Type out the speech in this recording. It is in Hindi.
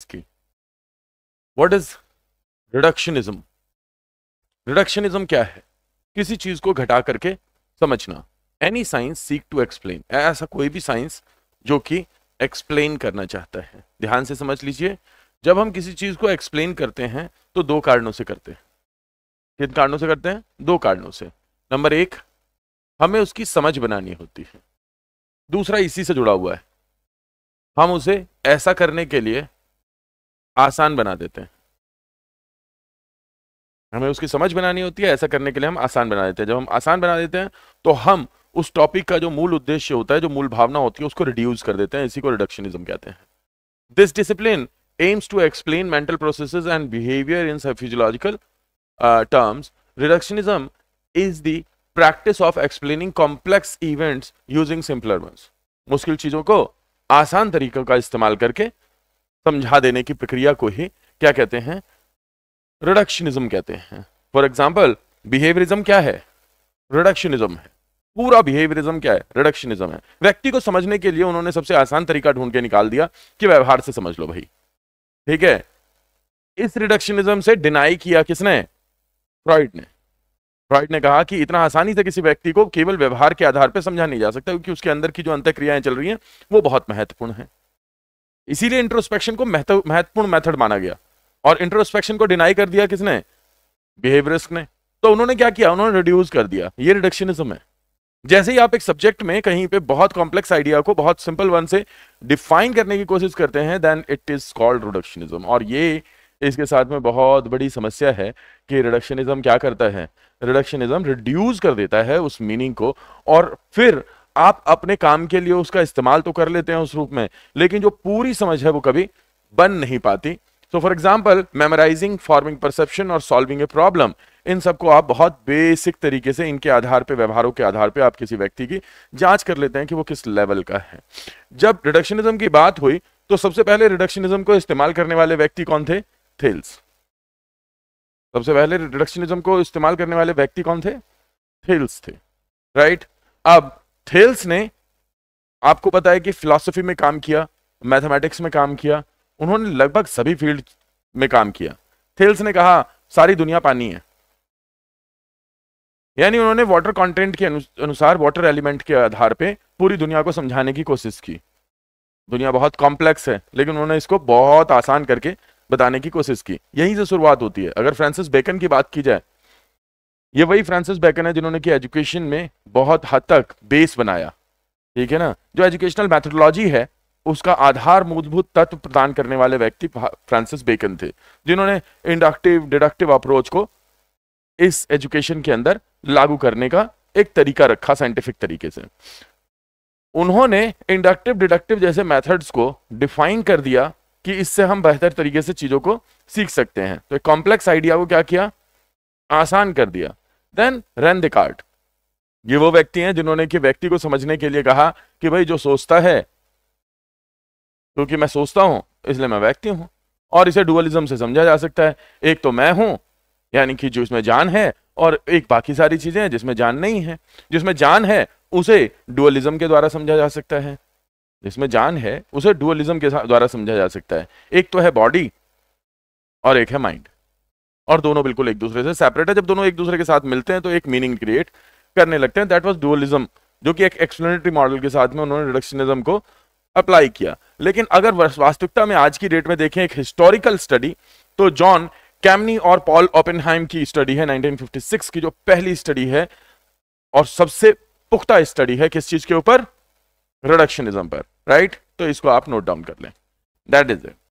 इसकी What इज रिडक्शनिज्म रिडक्शनिज्म क्या है किसी चीज को घटा करके समझना any science seek to explain ऐसा कोई भी साइंस जो कि एक्सप्लेन करना चाहता है ध्यान से समझ लीजिए जब हम किसी चीज को एक्सप्लेन करते हैं तो दो कारणों से करते हैं किन कारणों से करते हैं दो कारणों से नंबर एक हमें उसकी समझ बनानी होती है दूसरा इसी से जुड़ा हुआ है हम उसे ऐसा करने के लिए आसान बना देते हैं हमें उसकी समझ बनानी होती है ऐसा करने के लिए हम आसान बना देते हैं जब हम आसान बना देते हैं तो हम उस टॉपिक का जो मूल उद्देश्य होता है जो मूल भावना होती है उसको रिड्यूस कर देते हैं इसी को रिडक्शनिज्म कहते हैं this discipline aims to explain mental process and behaviour in physiological terms reductionism is the practice of explaining complex events using simpler simpler मुश्किल चीज़ों को आसान तरीकों का इस्तेमाल करके समझा देने की प्रक्रिया को ही क्या कहते हैं रिडक्शनिज्म कहते हैं फॉर एग्जाम्पल बिहेवियरिज्म क्या है रिडक्शनिज्म है पूरा बिहेवियरिज्म क्या है रिडक्शनिज्म है व्यक्ति को समझने के लिए उन्होंने सबसे आसान तरीका ढूंढ के निकाल दिया कि व्यवहार से समझ लो भाई ठीक है इस रिडक्शनिज्म से डिनाई किया किसने फ्रॉइड ने फ्रॉइड ने कहा कि इतना आसानी से किसी व्यक्ति को केवल व्यवहार के आधार पर समझा नहीं जा सकता क्योंकि उसके अंदर की जो अंतक्रियाएं चल रही हैं वो बहुत महत्वपूर्ण है इसीलिए इंट्रोस्पेक्शन को महत्वपूर्ण मेथड माना गया और इंट्रोस्पेक्शन को डिनाई कर दिया किसने बिहेवियरिस्ट ने तो उन्होंने क्या किया उन्होंने रिड्यूस कर दिया ये रिडक्शनिज्म है जैसे ही आप एक सब्जेक्ट में कहीं पे बहुत कॉम्प्लेक्स आइडिया को बहुत सिंपल वन से डिफाइन करने की कोशिश करते हैं then it is called reductionism और ये इसके साथ में बहुत बड़ी समस्या है कि रिडक्शनिज्म क्या करता है रिडक्शनिज्म रिड्यूस कर देता है उस मीनिंग को और फिर आप अपने काम के लिए उसका इस्तेमाल तो कर लेते हैं उस रूप में लेकिन जो पूरी समझ है वो कभी बन नहीं पाती so for example memorising forming perception और सॉल्विंग ए प्रॉब्लम इन सबको आप बहुत बेसिक तरीके से इनके आधार पे व्यवहारों के आधार पे आप किसी व्यक्ति की जांच कर लेते हैं कि वो किस लेवल का है जब रिडक्शनिज्म की बात हुई तो सबसे पहले रिडक्शनिज्म को इस्तेमाल करने वाले व्यक्ति कौन थे थेल्स सबसे पहले रिडक्शनिज्म को इस्तेमाल करने वाले व्यक्ति कौन थे थेल्स थे राइट अब थेल्स ने आपको पता है कि फिलोसफी में काम किया मैथमेटिक्स में काम किया उन्होंने लगभग सभी फील्ड में काम किया थेल्स ने कहा सारी दुनिया पानी है यानी उन्होंने वाटर कंटेंट के अनुसार वाटर एलिमेंट के आधार पे पूरी दुनिया को समझाने की कोशिश की दुनिया बहुत कॉम्प्लेक्स है लेकिन उन्होंने इसको बहुत आसान करके बताने की कोशिश की यहीं से शुरुआत होती है अगर फ्रांसिस बेकन की बात की जाए ये वही फ्रांसिस बैकन है जिन्होंने कि एजुकेशन में बहुत हद तक बेस बनाया ठीक है ना जो एजुकेशनल मैथडोलॉजी है उसका आधार मूलभूत तत्व प्रदान करने वाले व्यक्ति फ्रांसिस बेकन थे जिन्होंने इंडक्टिव डिडक्टिव अप्रोच को इस एजुकेशन के अंदर लागू करने का एक तरीका रखा साइंटिफिक तरीके से उन्होंने इंडक्टिव डिडक्टिव जैसे मेथड्स को डिफाइन कर दिया कि इससे हम बेहतर तरीके से चीज़ों को सीख सकते हैं तो एक कॉम्प्लेक्स आइडिया को क्या किया आसान कर दिया देन रन द कार्ड ये वो व्यक्ति हैं जिन्होंने कि व्यक्ति को समझने के लिए कहा कि भाई जो सोचता है क्योंकि तो मैं सोचता हूं इसलिए मैं व्यक्ति हूं और इसे डुअलिज्म से समझा जा सकता है एक तो मैं हूं यानी कि जो इसमें जान है और एक बाकी सारी चीजें हैं जिसमें जान नहीं है जिसमें जान है उसे डुअलिज्म के द्वारा समझा जा सकता है जिसमें जान है उसे डुअलिज्म के द्वारा समझा जा सकता है एक तो है बॉडी और एक है माइंड और दोनों बिल्कुल एक दूसरे से सेपरेट है जब दोनों एक दूसरे के साथ मिलते हैं तो एक मीनिंग क्रिएट करने लगते हैं दैट वॉज डुअलिज्म जो कि एक एक्सप्लेनेटरी मॉडल के साथ में उन्होंने रिडक्शनिज्म को अप्लाई किया लेकिन अगर वास्तविकता में आज की डेट में देखें एक हिस्टोरिकल स्टडी तो जॉन कैमनी और पॉल ओपेनहाइम की स्टडी है 1956 की जो पहली स्टडी है और सबसे पुख्ता स्टडी है किस चीज के ऊपर रिडक्शनिज्म पर राइट तो इसको आप नोट डाउन कर लें दैट इज इट